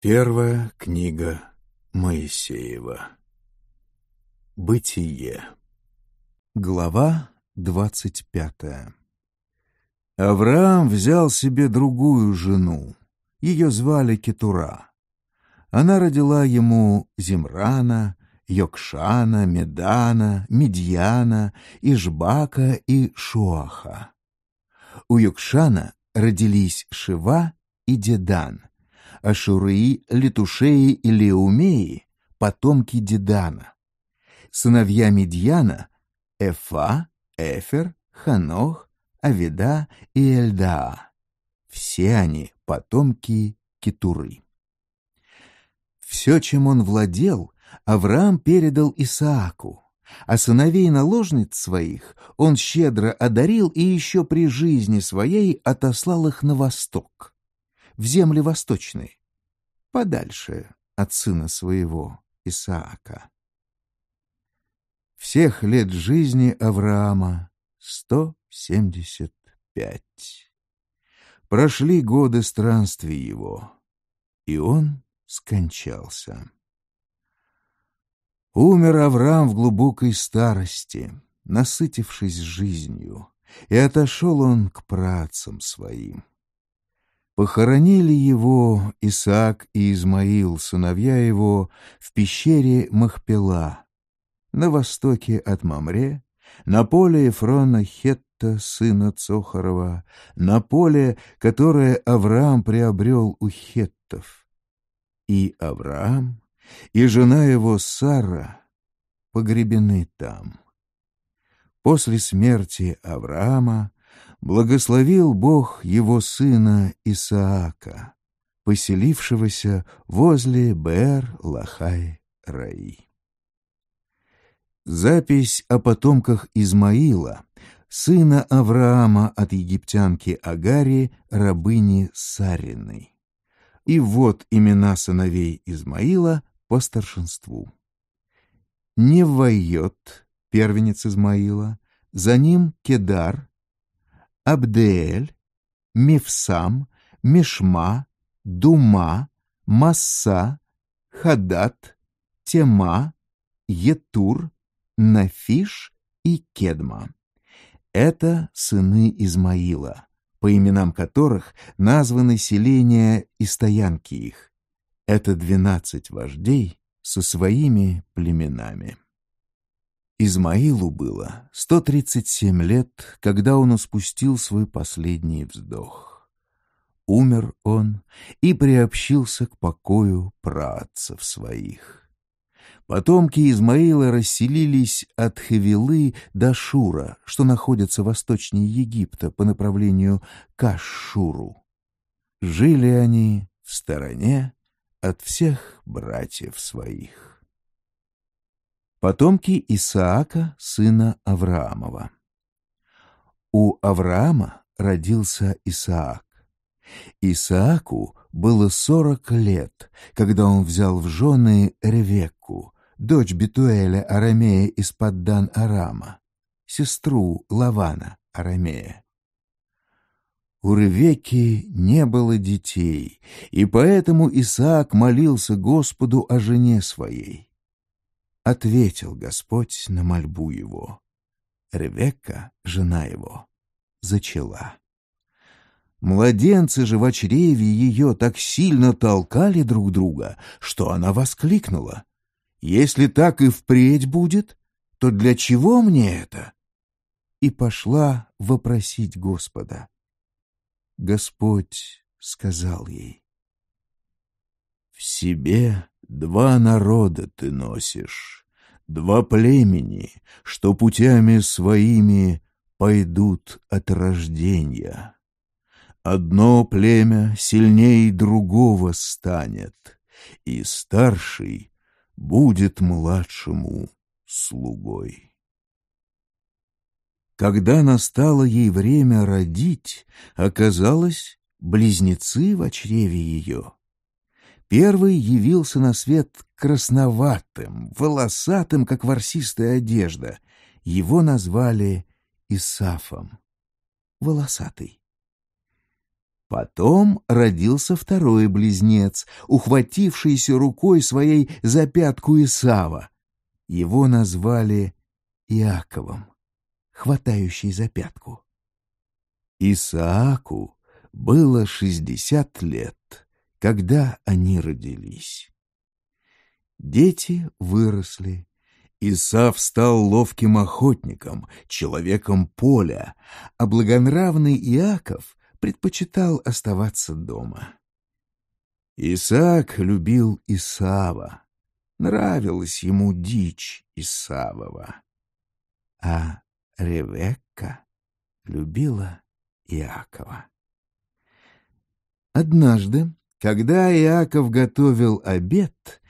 Первая книга Моисеева. Бытие. Глава двадцать пятая. Авраам взял себе другую жену. Ее звали Кетура. Она родила ему Зимрана, Йокшана, Медана, Медьяна, Ижбака и Шуаха. У Йокшана родились Шива и Дедан — Ашурии, Летушеи и Леумеи — потомки Дедана. Сыновья Медьяна — Эфа, Эфер, Ханох, Аведа и Эльдаа. Все они — потомки Китуры. Все, чем он владел, Авраам передал Исааку, а сыновей наложниц своих он щедро одарил и еще при жизни своей отослал их на восток в земли восточные, подальше от сына своего Исаака. Всех лет жизни Авраама сто семьдесят пять. Прошли годы странствий его, и он скончался. Умер Авраам в глубокой старости, насытившись жизнью, и отошел он к працам своим, Похоронили его Исаак и Измаил, сыновья его, в пещере Махпела, на востоке от Мамре, на поле Ефрона Хетта, сына Цохарова, на поле, которое Авраам приобрел у хеттов. И Авраам, и жена его Сара погребены там. После смерти Авраама благословил Бог его сына Исаака, поселившегося возле Бэр-Лахай-Раи. Запись о потомках Измаила, сына Авраама от египтянки Агари, рабыни Сариной. И вот имена сыновей Измаила по старшинству. Невайот, первенец Измаила, за ним Кедар, Абдеэль, Мифсам, Мишма, Дума, Масса, Хадат, Тема, Етур, Нафиш и Кедма. Это сыны Измаила, по именам которых названы селения и стоянки их. Это двенадцать вождей со своими племенами. Измаилу было 137 лет, когда он успустил свой последний вздох. Умер он и приобщился к покою працев своих. Потомки Измаила расселились от Хевилы до Шура, что находится восточнее Египта по направлению кашшуру. Жили они в стороне от всех братьев своих потомки Исаака, сына Авраамова. У Авраама родился Исаак. Исааку было сорок лет, когда он взял в жены Ревекку, дочь Бетуэля Арамея из Поддан Арама, сестру Лавана Арамея. У Ревекки не было детей, и поэтому Исаак молился Господу о жене своей ответил Господь на мольбу его. Ревекка, жена его, зачала. Младенцы же в очреве ее так сильно толкали друг друга, что она воскликнула. «Если так и впредь будет, то для чего мне это?» И пошла вопросить Господа. Господь сказал ей. «В себе Два народа ты носишь, два племени, что путями своими пойдут от рождения. Одно племя сильнее другого станет, и старший будет младшему слугой. Когда настало ей время родить, оказалось, близнецы в чреве ее — Первый явился на свет красноватым, волосатым, как ворсистая одежда. Его назвали Исафом. Волосатый. Потом родился второй близнец, ухватившийся рукой своей за пятку Исава. Его назвали Иаковом, хватающий за пятку. Исааку было шестьдесят лет когда они родились. Дети выросли. Исав стал ловким охотником, человеком поля, а благонравный Иаков предпочитал оставаться дома. Исаак любил Исава. Нравилась ему дичь Исавова. А Ревекка любила Иакова. Однажды когда Иаков готовил обед,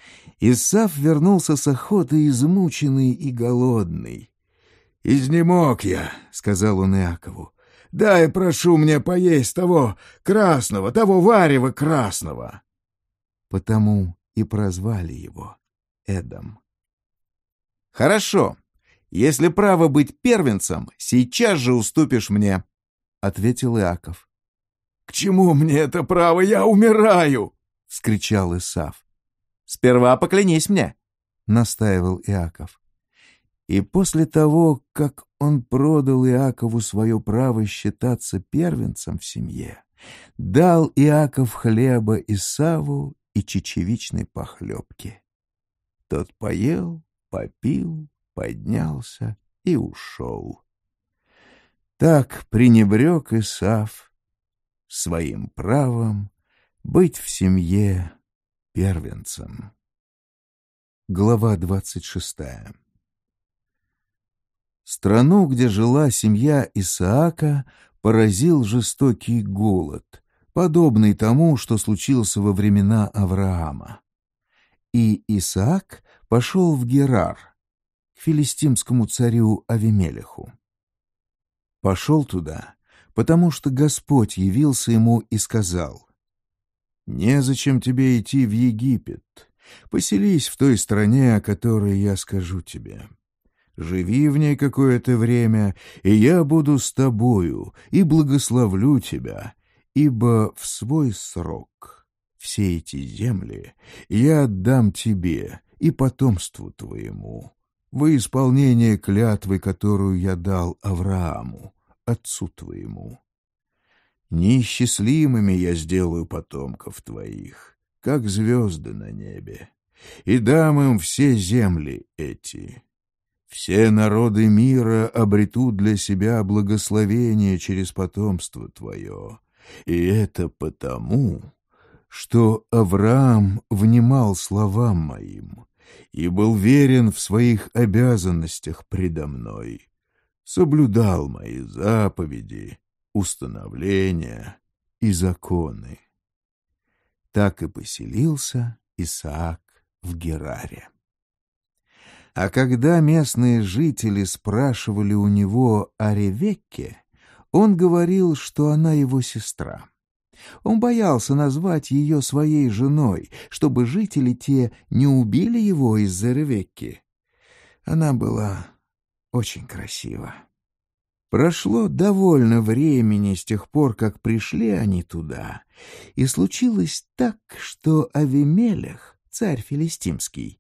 Исав вернулся с охоты измученный и голодный. «Изнемог я», — сказал он Иакову. «Дай, прошу мне поесть того красного, того варева красного». Потому и прозвали его Эдом. «Хорошо. Если право быть первенцем, сейчас же уступишь мне», — ответил Иаков. «К чему мне это право? Я умираю!» — вскричал Исав. «Сперва поклянись мне!» — настаивал Иаков. И после того, как он продал Иакову свое право считаться первенцем в семье, дал Иаков хлеба Исаву и чечевичной похлебки. Тот поел, попил, поднялся и ушел. Так пренебрег Исав своим правом быть в семье первенцем. Глава двадцать шестая Страну, где жила семья Исаака, поразил жестокий голод, подобный тому, что случился во времена Авраама. И Исаак пошел в Герар, к филистимскому царю Авимелеху. Пошел туда потому что Господь явился ему и сказал, «Незачем тебе идти в Египет, поселись в той стране, о которой я скажу тебе. Живи в ней какое-то время, и я буду с тобою, и благословлю тебя, ибо в свой срок все эти земли я отдам тебе и потомству твоему» во исполнение клятвы, которую я дал Аврааму, отцу твоему. Неисчислимыми я сделаю потомков твоих, как звезды на небе, и дам им все земли эти. Все народы мира обретут для себя благословение через потомство твое, и это потому, что Авраам внимал словам моим и был верен в своих обязанностях предо мной» соблюдал мои заповеди, установления и законы. Так и поселился Исаак в Гераре. А когда местные жители спрашивали у него о Ревекке, он говорил, что она его сестра. Он боялся назвать ее своей женой, чтобы жители те не убили его из-за Ревекки. Она была очень красиво. Прошло довольно времени с тех пор, как пришли они туда, и случилось так, что Авимелех, царь филистимский,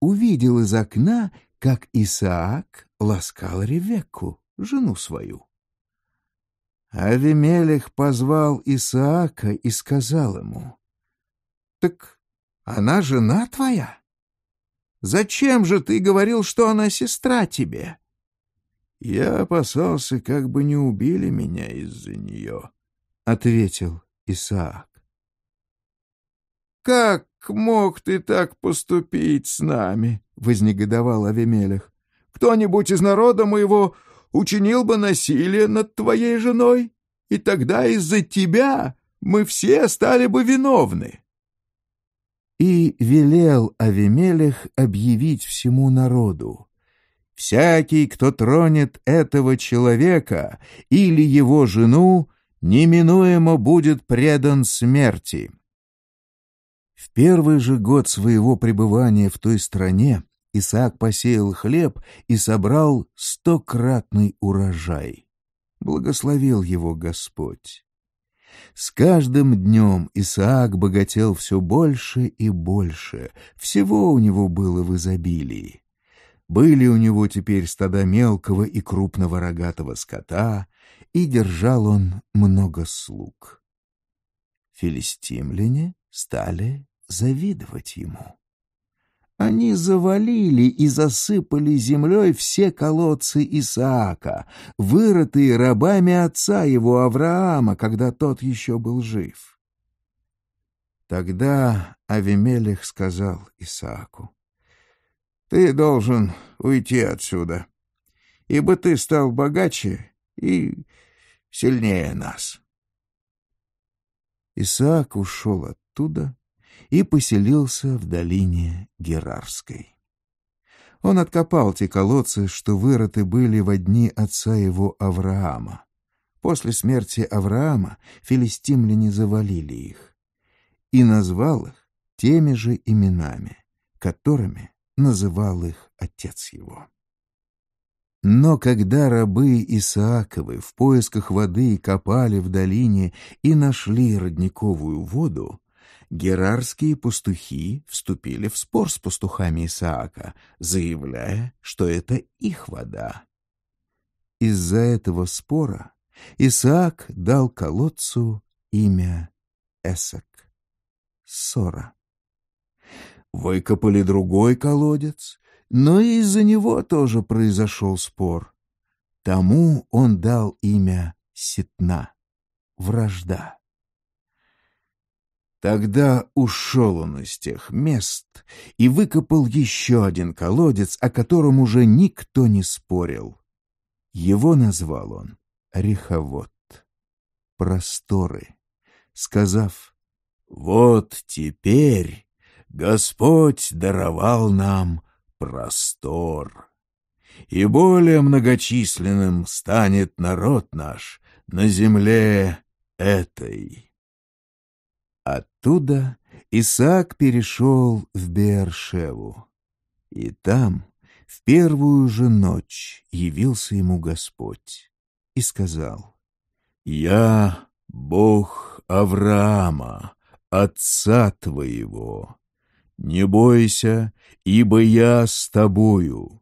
увидел из окна, как Исаак ласкал Ревекку, жену свою. Авимелех позвал Исаака и сказал ему, «Так она жена твоя? Зачем же ты говорил, что она сестра тебе?» Я опасался, как бы не убили меня из-за нее, — ответил Исаак. «Как мог ты так поступить с нами?» — вознегодовал Авимелех. «Кто-нибудь из народа моего учинил бы насилие над твоей женой, и тогда из-за тебя мы все стали бы виновны». И велел Авимелех объявить всему народу. Всякий, кто тронет этого человека или его жену, неминуемо будет предан смерти. В первый же год своего пребывания в той стране Исаак посеял хлеб и собрал стократный урожай. Благословил его Господь. С каждым днем Исаак богател все больше и больше, всего у него было в изобилии. Были у него теперь стада мелкого и крупного рогатого скота, и держал он много слуг. Филистимляне стали завидовать ему. Они завалили и засыпали землей все колодцы Исаака, вырытые рабами отца его Авраама, когда тот еще был жив. Тогда Авимелех сказал Исааку, ты должен уйти отсюда, ибо ты стал богаче и сильнее нас. Исаак ушел оттуда и поселился в долине Герарской. Он откопал те колодцы, что вырыты были во дни отца его Авраама. После смерти Авраама филистимляне завалили их и назвал их теми же именами, которыми называл их отец его. Но когда рабы Исааковы в поисках воды копали в долине и нашли родниковую воду, герарские пастухи вступили в спор с пастухами Исаака, заявляя, что это их вода. Из-за этого спора Исаак дал колодцу имя Эсак, Сора. Выкопали другой колодец, но и из-за него тоже произошел спор. Тому он дал имя Сетна, вражда. Тогда ушел он из тех мест и выкопал еще один колодец, о котором уже никто не спорил. Его назвал он Реховод, просторы, сказав «Вот теперь Господь даровал нам простор. И более многочисленным станет народ наш на земле этой. Оттуда Исаак перешел в Бершеву, и там в первую же ночь явился ему Господь и сказал, «Я Бог Авраама, отца твоего, не бойся, ибо я с тобою.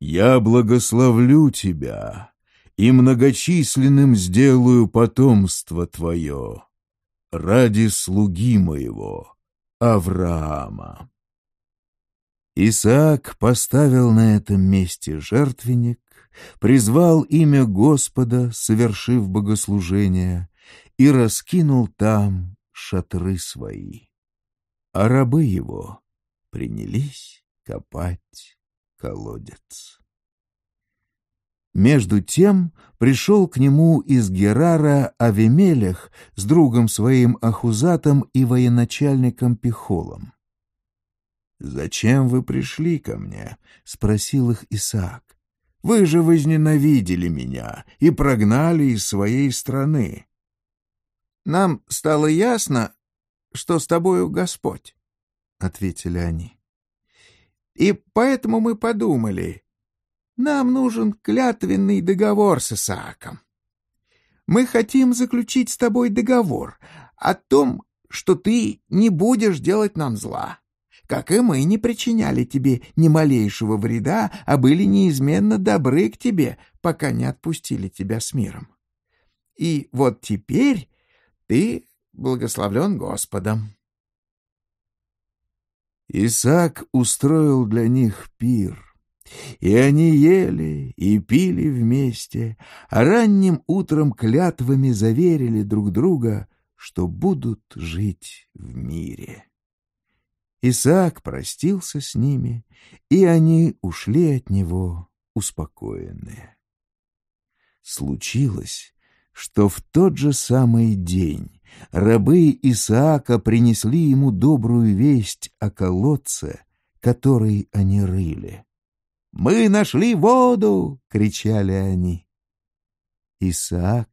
Я благословлю тебя, и многочисленным сделаю потомство твое ради слуги моего, Авраама. Исаак поставил на этом месте жертвенник, призвал имя Господа, совершив богослужение, и раскинул там шатры свои а рабы его принялись копать колодец. Между тем пришел к нему из Герара Авимелех с другом своим Ахузатом и военачальником Пихолом. «Зачем вы пришли ко мне?» — спросил их Исаак. «Вы же возненавидели меня и прогнали из своей страны». «Нам стало ясно, что с тобою Господь», — ответили они. «И поэтому мы подумали, нам нужен клятвенный договор с Исааком. Мы хотим заключить с тобой договор о том, что ты не будешь делать нам зла, как и мы не причиняли тебе ни малейшего вреда, а были неизменно добры к тебе, пока не отпустили тебя с миром. И вот теперь ты благословлен Господом. Исаак устроил для них пир. И они ели и пили вместе, а ранним утром клятвами заверили друг друга, что будут жить в мире. Исаак простился с ними, и они ушли от него успокоенные. Случилось, что в тот же самый день рабы Исаака принесли ему добрую весть о колодце, который они рыли. «Мы нашли воду!» — кричали они. Исаак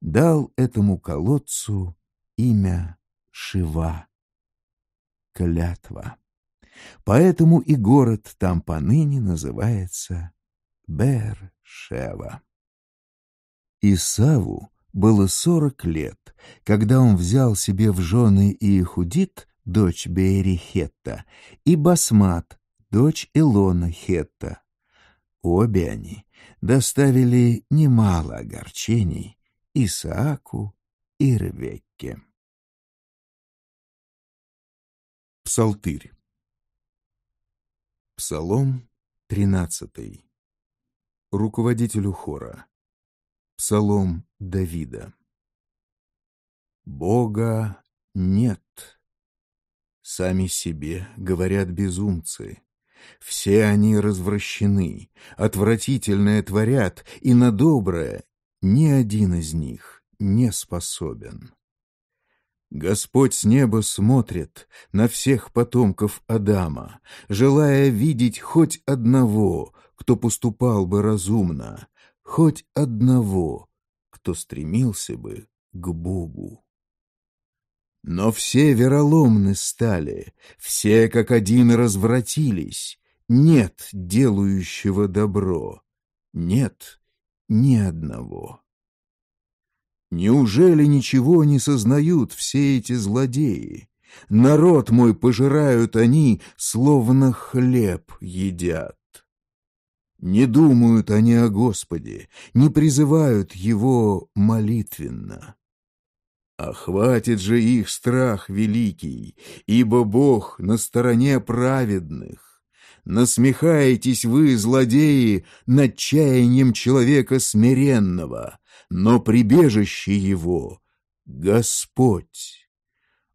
дал этому колодцу имя Шива — клятва. Поэтому и город там поныне называется Бершева. Исаву было сорок лет, когда он взял себе в жены Иехудит, дочь Беерихетта, и Басмат, дочь Илона Хетта. Обе они доставили немало огорчений Исааку и Ревекке. Псалтырь Псалом 13 Руководителю хора Псалом Давида. Бога нет. Сами себе говорят безумцы. Все они развращены, отвратительное творят, и на доброе ни один из них не способен. Господь с неба смотрит на всех потомков Адама, желая видеть хоть одного, кто поступал бы разумно, хоть одного, кто стремился бы к Богу. Но все вероломны стали, все как один развратились. Нет делающего добро, нет ни одного. Неужели ничего не сознают все эти злодеи? Народ мой пожирают они, словно хлеб едят. Не думают они о Господе, не призывают Его молитвенно. А хватит же их страх великий, ибо Бог на стороне праведных. Насмехаетесь вы, злодеи, над чаянием человека смиренного, но прибежище его — Господь.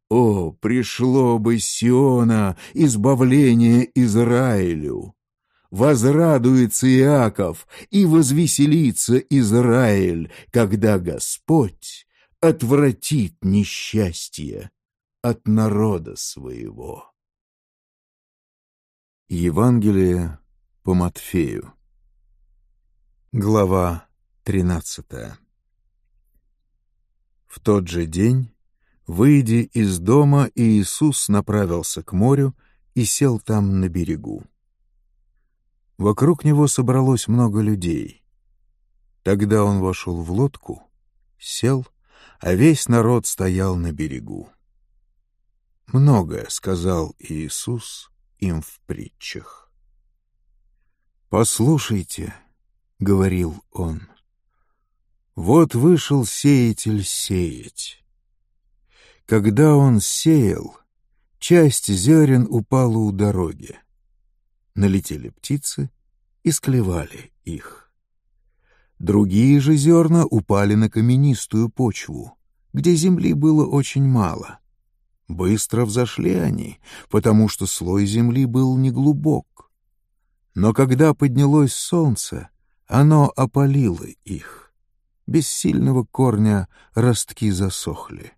О, пришло бы Сиона избавление Израилю! возрадуется Иаков и возвеселится Израиль, когда Господь отвратит несчастье от народа своего. Евангелие по Матфею Глава 13 В тот же день, выйдя из дома, Иисус направился к морю и сел там на берегу. Вокруг него собралось много людей. Тогда он вошел в лодку, сел, а весь народ стоял на берегу. «Многое», — сказал Иисус им в притчах. «Послушайте», — говорил он, — «вот вышел сеятель сеять. Когда он сеял, часть зерен упала у дороги налетели птицы и склевали их. Другие же зерна упали на каменистую почву, где земли было очень мало. Быстро взошли они, потому что слой земли был неглубок. Но когда поднялось солнце, оно опалило их. Без сильного корня ростки засохли.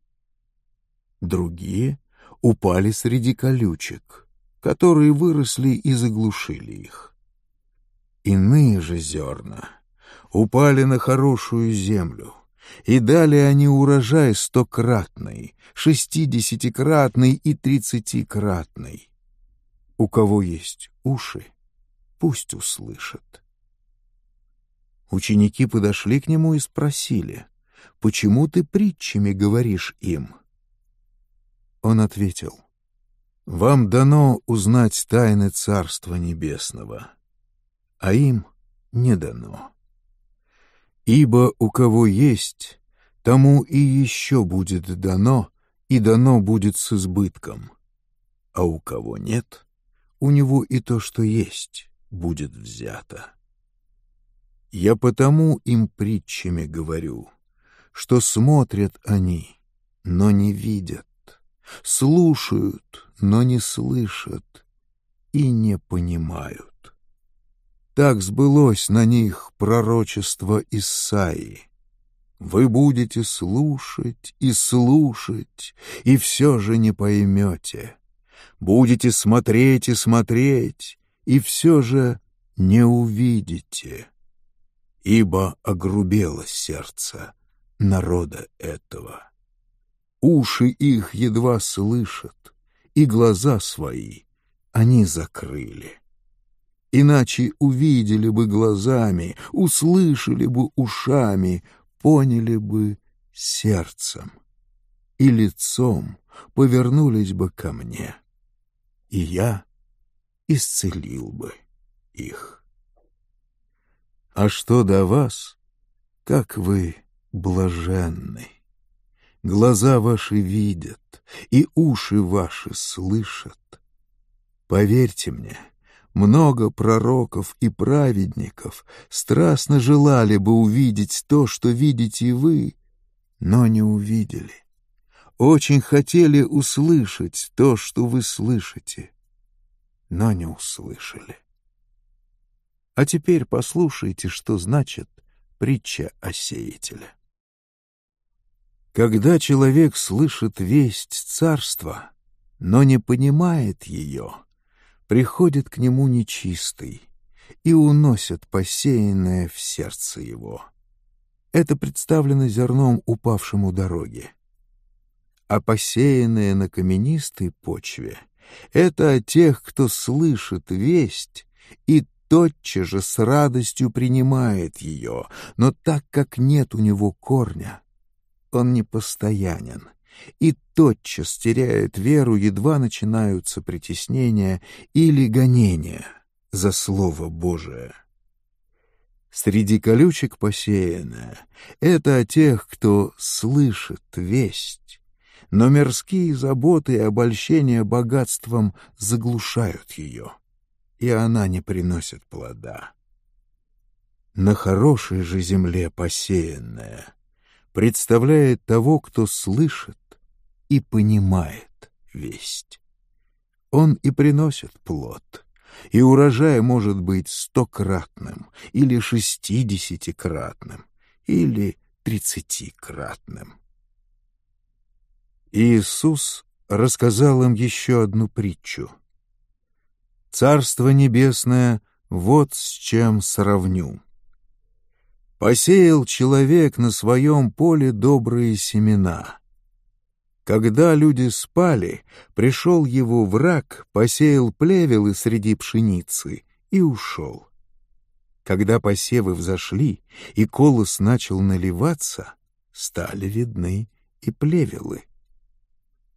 Другие упали среди колючек — которые выросли и заглушили их. Иные же зерна упали на хорошую землю, и дали они урожай стократный, шестидесятикратный и тридцатикратный. У кого есть уши, пусть услышат. Ученики подошли к нему и спросили, «Почему ты притчами говоришь им?» Он ответил, вам дано узнать тайны Царства Небесного, а им не дано. Ибо у кого есть, тому и еще будет дано, и дано будет с избытком, а у кого нет, у него и то, что есть, будет взято. Я потому им притчами говорю, что смотрят они, но не видят, слушают, но не слышат и не понимают. Так сбылось на них пророчество Исаии. Вы будете слушать и слушать, и все же не поймете. Будете смотреть и смотреть, и все же не увидите. Ибо огрубело сердце народа этого. Уши их едва слышат, и глаза свои они закрыли. Иначе увидели бы глазами, услышали бы ушами, поняли бы сердцем. И лицом повернулись бы ко мне, и я исцелил бы их. А что до вас, как вы блаженный? глаза ваши видят, и уши ваши слышат. Поверьте мне, много пророков и праведников страстно желали бы увидеть то, что видите вы, но не увидели. Очень хотели услышать то, что вы слышите, но не услышали. А теперь послушайте, что значит притча о сеятеле. Когда человек слышит весть царства, но не понимает ее, приходит к нему нечистый и уносит посеянное в сердце его. Это представлено зерном, упавшим у дороги. А посеянное на каменистой почве — это о тех, кто слышит весть и тотчас же с радостью принимает ее, но так как нет у него корня — он непостоянен и тотчас теряет веру, едва начинаются притеснения или гонения за Слово Божие. Среди колючек посеянное — это о тех, кто слышит весть, но мирские заботы и обольщения богатством заглушают ее, и она не приносит плода. На хорошей же земле посеянное — представляет того, кто слышит и понимает весть. Он и приносит плод, и урожай может быть стократным или шестидесятикратным, или тридцатикратным. Иисус рассказал им еще одну притчу. «Царство небесное вот с чем сравню» посеял человек на своем поле добрые семена. Когда люди спали, пришел его враг, посеял плевелы среди пшеницы и ушел. Когда посевы взошли и колос начал наливаться, стали видны и плевелы.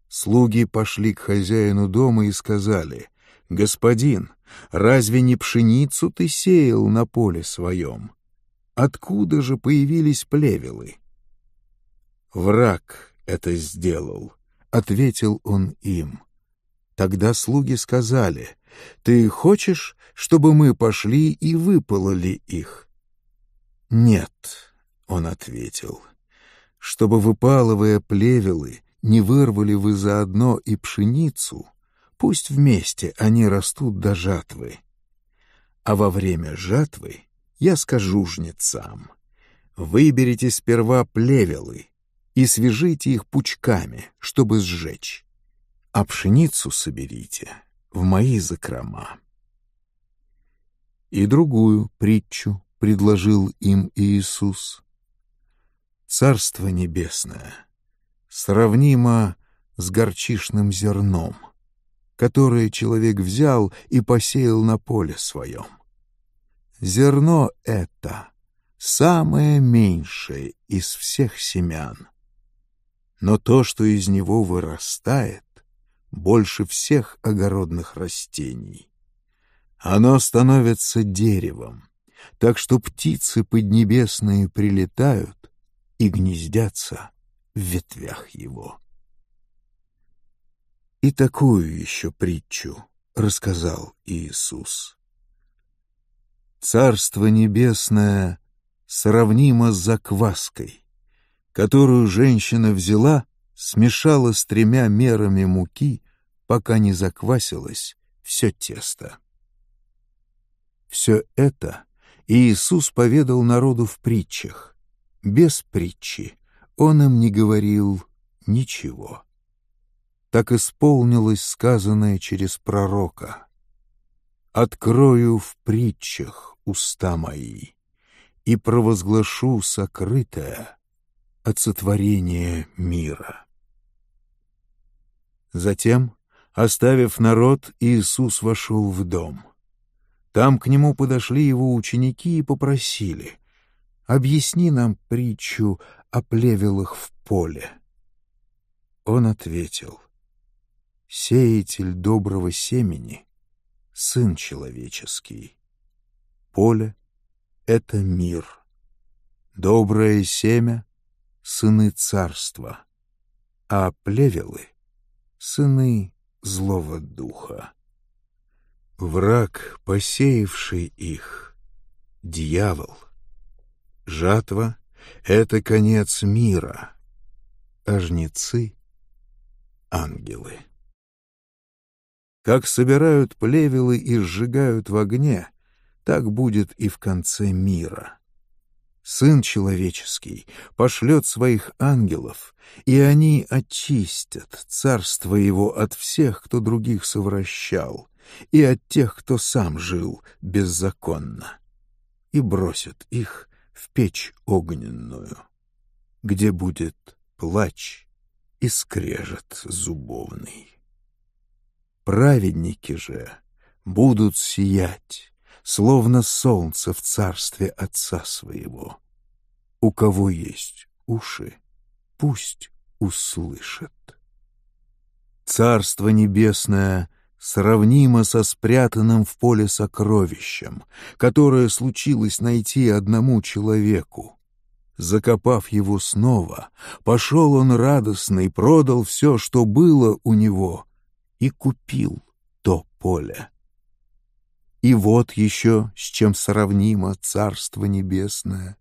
Слуги пошли к хозяину дома и сказали, «Господин, разве не пшеницу ты сеял на поле своем?» Откуда же появились плевелы? «Враг это сделал», — ответил он им. Тогда слуги сказали, «Ты хочешь, чтобы мы пошли и выпололи их?» «Нет», — он ответил, — «чтобы, выпалывая плевелы, не вырвали вы заодно и пшеницу, пусть вместе они растут до жатвы. А во время жатвы я скажу жнецам. Выберите сперва плевелы и свяжите их пучками, чтобы сжечь. А пшеницу соберите в мои закрома. И другую притчу предложил им Иисус. Царство небесное сравнимо с горчишным зерном, которое человек взял и посеял на поле своем. Зерно это самое меньшее из всех семян. Но то, что из него вырастает, больше всех огородных растений. Оно становится деревом, так что птицы поднебесные прилетают и гнездятся в ветвях его. И такую еще притчу рассказал Иисус. Царство Небесное сравнимо с закваской, которую женщина взяла, смешала с тремя мерами муки, пока не заквасилось все тесто. Все это Иисус поведал народу в притчах. Без притчи Он им не говорил ничего. Так исполнилось сказанное через пророка — открою в притчах уста мои и провозглашу сокрытое от сотворения мира. Затем, оставив народ, Иисус вошел в дом. Там к нему подошли его ученики и попросили, «Объясни нам притчу о плевелах в поле». Он ответил, «Сеятель доброго семени — Сын человеческий. Поле — это мир. Доброе семя — сыны царства, а плевелы — сыны злого духа. Враг, посеявший их, — дьявол. Жатва — это конец мира, а жнецы — ангелы. Как собирают плевелы и сжигают в огне, так будет и в конце мира. Сын человеческий пошлет своих ангелов, и они очистят царство его от всех, кто других совращал, и от тех, кто сам жил беззаконно, и бросят их в печь огненную, где будет плач и скрежет зубовный. Праведники же будут сиять, словно солнце в царстве Отца своего. У кого есть уши, пусть услышит. Царство Небесное сравнимо со спрятанным в поле сокровищем, которое случилось найти одному человеку. Закопав его снова, пошел он радостный, продал все, что было у него, и купил то поле. И вот еще с чем сравнимо Царство Небесное.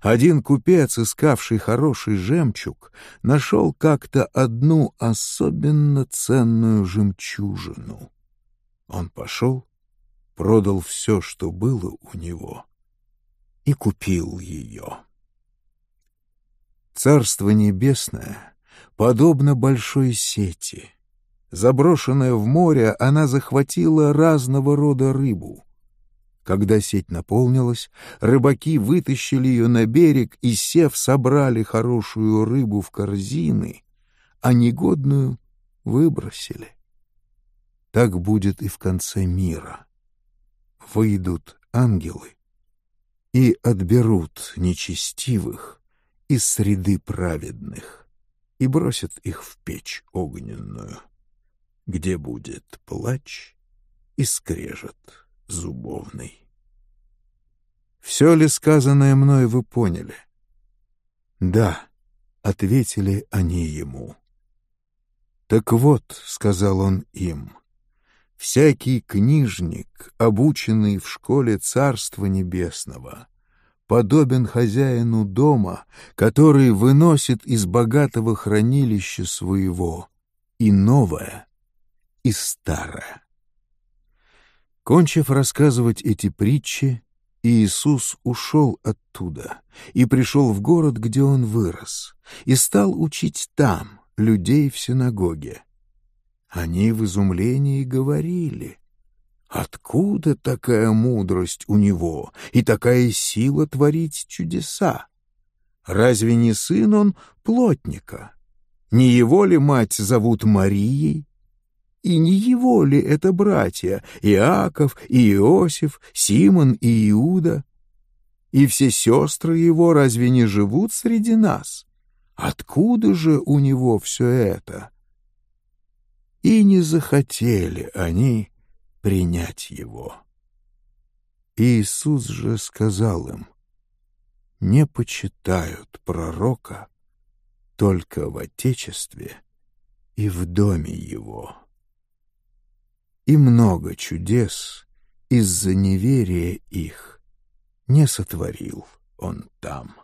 Один купец, искавший хороший жемчуг, нашел как-то одну особенно ценную жемчужину. Он пошел, продал все, что было у него, и купил ее. Царство Небесное подобно большой сети — Заброшенная в море, она захватила разного рода рыбу. Когда сеть наполнилась, рыбаки вытащили ее на берег и, сев, собрали хорошую рыбу в корзины, а негодную выбросили. Так будет и в конце мира. Выйдут ангелы и отберут нечестивых из среды праведных и бросят их в печь огненную где будет плач и скрежет зубовный. Все ли сказанное мной вы поняли? Да, ответили они ему. Так вот, сказал он им, всякий книжник, обученный в школе Царства Небесного, подобен хозяину дома, который выносит из богатого хранилища своего и новое, и стара. Кончив рассказывать эти притчи, Иисус ушел оттуда и пришел в город, где он вырос, и стал учить там людей в синагоге. Они в изумлении говорили, «Откуда такая мудрость у него и такая сила творить чудеса? Разве не сын он плотника? Не его ли мать зовут Марией?» И не его ли это братья Иаков и Иосиф, Симон и Иуда? И все сестры его разве не живут среди нас? Откуда же у него все это? И не захотели они принять его. Иисус же сказал им, «Не почитают пророка только в Отечестве и в доме его» и много чудес из-за неверия их не сотворил он там.